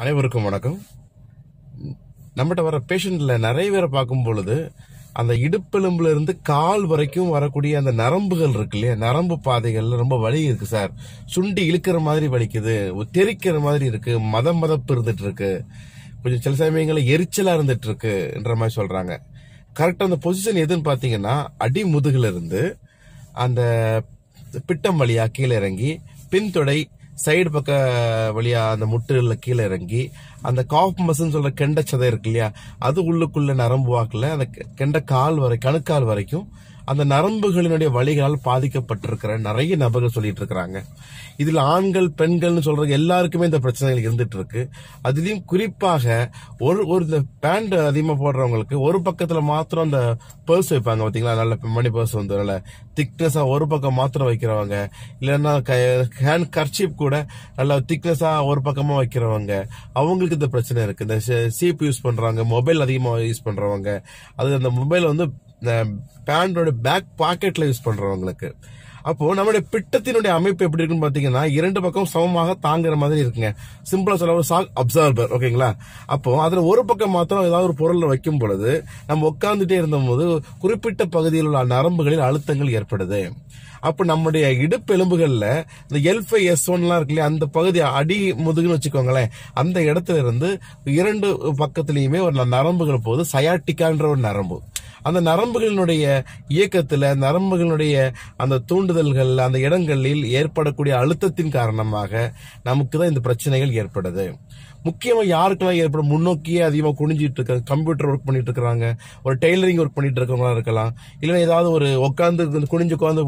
அனைவருக்கும் வணக்கம் நம்மகிட்ட வர பேஷண்ட்ல நிறைய பேரை பார்க்கும் பொழுது அந்த இடுப்பெலும்புல இருந்து கால் வரைக்கும் வரக்கூடிய அந்த நரம்புகள் இருக்கு இல்லையா நரம்பு பாதைகள்ல ரொம்ப வலி இருக்கு சார் சுண்டி இழுக்கிற மாதிரி வலிக்குது தெரிக்கிற மாதிரி இருக்கு மதம் மதப்பு இருந்துட்டு இருக்கு கொஞ்சம் சில சமயங்களில் எரிச்சலா இருந்துட்டு இருக்குன்ற மாதிரி சொல்றாங்க கரெக்டா அந்த பொசிஷன் எதுன்னு பாத்தீங்கன்னா அடி முதுகுல இருந்து அந்த பிட்டம் வழியா கீழே இறங்கி பின்தொடை சைடு பக்க வழியா அந்த முட்டுகள்ல கீழே இறங்கி அந்த காஃப் மசில் சொல்ற கெண்ட சதை இருக்கு இல்லையா அது உள்ளுக்குள்ள நரம்பு வாக்குல அந்த கெண்ட கால் வரை கணுக்கால் வரைக்கும் அந்த நரம்புகளினுடைய வழிகளால் பாதிக்கப்பட்டிருக்கிற நிறைய நபர்கள் சொல்லிட்டு இருக்கிறாங்க இதில் ஆண்கள் பெண்கள்னு சொல்றது எல்லாருக்குமே இந்த பிரச்சனைகள் இருந்துட்டு இருக்கு அதுலயும் குறிப்பாக ஒரு ஒரு இந்த பேண்ட் அதிகமாக போடுறவங்களுக்கு ஒரு பக்கத்துல மாத்திரம் அந்த பர்ஸ் வைப்பாங்க பாத்தீங்களா நல்ல மணி பர்ஸ் வந்து நல்ல திக்னஸா ஒரு பக்கம் மாத்திரம் வைக்கிறவங்க இல்லைன்னா ஹேண்ட் கர்ச்சிப் கூட நல்ல திக்னஸா ஒரு பக்கமா வைக்கிறவங்க அவங்களுக்கு இந்த பிரச்சனை இருக்கு இந்த சீப் யூஸ் பண்றாங்க மொபைல் அதிகமாக யூஸ் பண்றவங்க அது அந்த மொபைல் வந்து இந்த பேண்டோட பேக் பாக்கெட்டில் யூஸ் பண்ணுறவங்களுக்கு அப்போ நம்மளுடைய பிட்டத்தினுடைய அமைப்பு எப்படி இருக்குன்னு பாத்தீங்கன்னா இரண்டு பக்கம் சமமாக தாங்குற மாதிரி இருக்குங்க சிம்பிளா சொல்ல ஒரு சாக் அப்சர்வர் ஓகேங்களா அப்போ அதுல ஒரு பக்கம் மாத்திரம் ஏதாவது ஒரு பொருள் வைக்கும் பொழுது நம்ம உட்கார்ந்துட்டே இருந்தபோது குறிப்பிட்ட பகுதியில் உள்ள நரம்புகளில் அழுத்தங்கள் ஏற்படுது அப்போ நம்முடைய இடுப்பெலும்புகளில் இந்த எல்ஃபை எஸ் ஒன்லாம் இருக்கு இல்லையா அந்த பகுதி அடி முதுகுன்னு வச்சுக்கோங்களேன் அந்த இடத்துல இருந்து இரண்டு பக்கத்துலேயுமே ஒரு நரம்புகள் போகுது சயாட்டிக்கான்ற ஒரு நரம்பு அந்த நரம்புகளினுடைய இயக்கத்தில் நரம்புகளினுடைய அந்த தூண்டுதல்கள் அந்த இடங்களில் ஏற்படக்கூடிய அழுத்தத்தின் காரணமாக நமக்கு தான் இந்த பிரச்சனைகள் ஏற்படுது முக்கியமாக யாருக்கெல்லாம் ஏற்படும் முன்னோக்கியே அதிகமாக குனிஞ்சிட்டு இருக்க கம்ப்யூட்டர் ஒர்க் பண்ணிட்டு இருக்கிறாங்க ஒரு டெய்லரிங் ஒர்க் பண்ணிட்டு இருக்கவங்களா இருக்கலாம் இல்லைன்னா ஏதாவது ஒரு உட்காந்து குனிஞ்சு உட்காந்து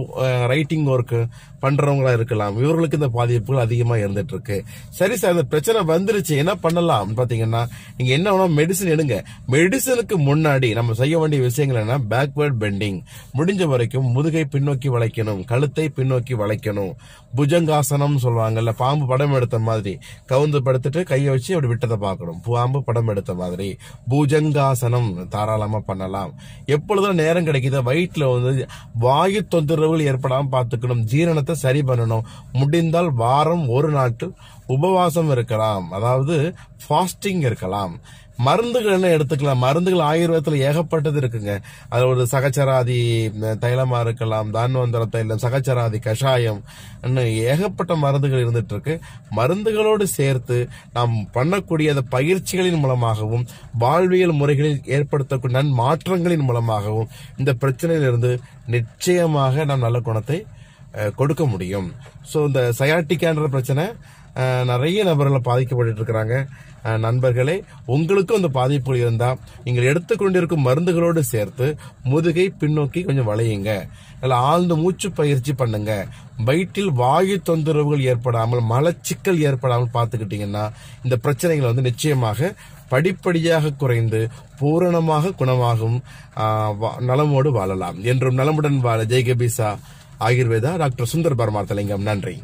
ரைட்டிங் ஒர்க் பண்றவங்களா இருக்கலாம் இவர்களுக்கு இந்த பாதிப்புகள் அதிகமாக இருந்துட்டு இருக்கு சரி சார் இந்த பிரச்சனை வந்துருச்சு என்ன பண்ணலாம் பாத்தீங்கன்னா நீங்க என்ன மெடிசன் எடுங்க மெடிசனுக்கு முன்னாடி நம்ம செய்ய வேண்டிய விஷயங்கள் பார்த்தீங்கன்னா பேக்வேர்ட் பெண்டிங் முடிஞ்ச வரைக்கும் முதுகை பின்னோக்கி வளைக்கணும் கழுத்தை பின்னோக்கி வளைக்கணும் புஜங்காசனம் சொல்லுவாங்கல்ல பாம்பு படம் எடுத்த மாதிரி கவுந்து படுத்துட்டு கையை வச்சு அப்படி விட்டதை பார்க்கணும் பாம்பு படம் எடுத்த மாதிரி புஜங்காசனம் தாராளமாக பண்ணலாம் எப்பொழுதும் நேரம் கிடைக்குதோ வயிற்றில் வந்து வாயு தொந்தரவுகள் ஏற்படாமல் பார்த்துக்கணும் ஜீரணத்தை சரி பண்ணணும் முடிந்தால் வாரம் ஒரு நாட்கள் உபவாசம் இருக்கலாம் அதாவது ஃபாஸ்டிங் இருக்கலாம் மருந்துகள் என்ன எடுத்துக்கலாம் மருந்துகள் ஆயுர்வேதத்தில் ஏகப்பட்டது இருக்குங்க அது ஒரு சகச்சராதி தைலமா இருக்கலாம் தான்வந்தர தைலம் சகச்சராதி கஷாயம் ஏகப்பட்ட மருந்துகள் இருந்துட்டு இருக்கு மருந்துகளோடு சேர்த்து நாம் பண்ணக்கூடிய அந்த பயிற்சிகளின் மூலமாகவும் வாழ்வியல் முறைகளில் ஏற்படுத்தக்கூடிய நன் மாற்றங்களின் மூலமாகவும் இந்த பிரச்சனையிலிருந்து நிச்சயமாக நாம் நல்ல குணத்தை கொடுக்க முடியும் ஸோ இந்த சயாட்டிக்கான்ற பிரச்சனை நிறைய நபர்களை பாதிக்கப்பட்டு இருக்கிறாங்க நண்பர்களே உங்களுக்கும் அந்த பாதிப்புகள் இருந்தால் நீங்கள் எடுத்துக்கொண்டிருக்கும் மருந்துகளோடு சேர்த்து முதுகை பின்னோக்கி கொஞ்சம் வளையுங்க நல்லா ஆழ்ந்து மூச்சு பயிற்சி பண்ணுங்க வயிற்றில் வாயு தொந்தரவுகள் ஏற்படாமல் மலச்சிக்கல் ஏற்படாமல் பார்த்துக்கிட்டீங்கன்னா இந்த பிரச்சனைகளை வந்து நிச்சயமாக படிப்படியாக குறைந்து பூரணமாக குணமாகும் நலமோடு வாழலாம் என்றும் நலமுடன் வாழ ஜெய்கபிசா ஆயுர்வேதா டாக்டர் சுந்தர் பரமார்த்தலிங்கம் நன்றி